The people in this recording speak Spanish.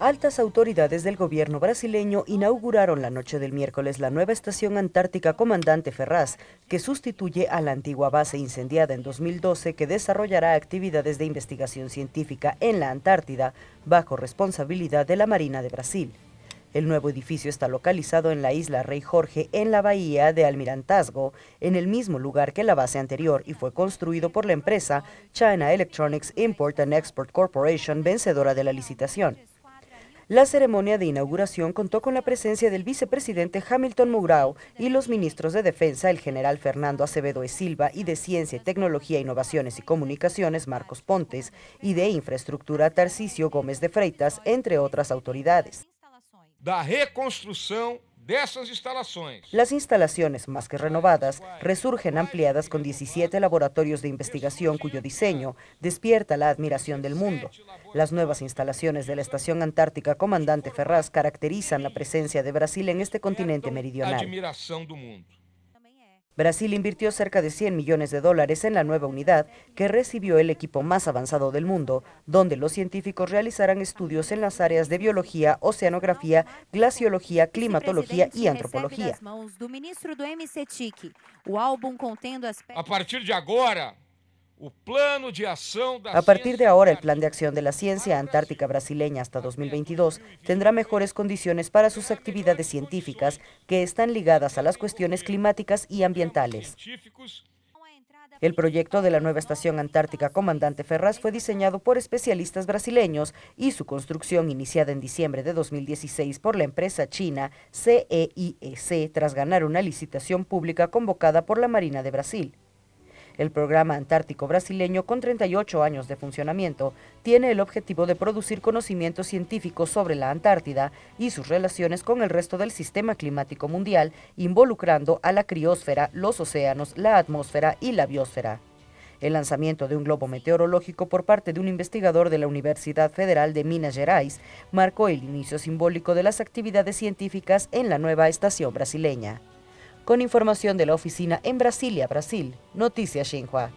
Altas autoridades del gobierno brasileño inauguraron la noche del miércoles la nueva estación antártica Comandante Ferraz, que sustituye a la antigua base incendiada en 2012 que desarrollará actividades de investigación científica en la Antártida bajo responsabilidad de la Marina de Brasil. El nuevo edificio está localizado en la isla Rey Jorge, en la bahía de Almirantazgo, en el mismo lugar que la base anterior y fue construido por la empresa China Electronics Import and Export Corporation, vencedora de la licitación. La ceremonia de inauguración contó con la presencia del vicepresidente Hamilton Mourao y los ministros de Defensa, el general Fernando Acevedo e Silva, y de Ciencia, Tecnología, Innovaciones y Comunicaciones, Marcos Pontes, y de Infraestructura, Tarcisio Gómez de Freitas, entre otras autoridades. Las instalaciones, más que renovadas, resurgen ampliadas con 17 laboratorios de investigación cuyo diseño despierta la admiración del mundo. Las nuevas instalaciones de la Estación Antártica Comandante Ferraz caracterizan la presencia de Brasil en este continente meridional. Brasil invirtió cerca de 100 millones de dólares en la nueva unidad que recibió el equipo más avanzado del mundo, donde los científicos realizarán estudios en las áreas de biología, oceanografía, glaciología, climatología y antropología. A partir de ahora, a partir de ahora, el plan de acción de la ciencia antártica brasileña hasta 2022 tendrá mejores condiciones para sus actividades científicas que están ligadas a las cuestiones climáticas y ambientales. El proyecto de la nueva estación antártica Comandante Ferraz fue diseñado por especialistas brasileños y su construcción, iniciada en diciembre de 2016 por la empresa china CEIEC, e e tras ganar una licitación pública convocada por la Marina de Brasil. El programa antártico brasileño, con 38 años de funcionamiento, tiene el objetivo de producir conocimientos científicos sobre la Antártida y sus relaciones con el resto del sistema climático mundial, involucrando a la criósfera, los océanos, la atmósfera y la biosfera. El lanzamiento de un globo meteorológico por parte de un investigador de la Universidad Federal de Minas Gerais marcó el inicio simbólico de las actividades científicas en la nueva estación brasileña. Con información de la oficina en Brasilia, Brasil, Noticias Xinhua.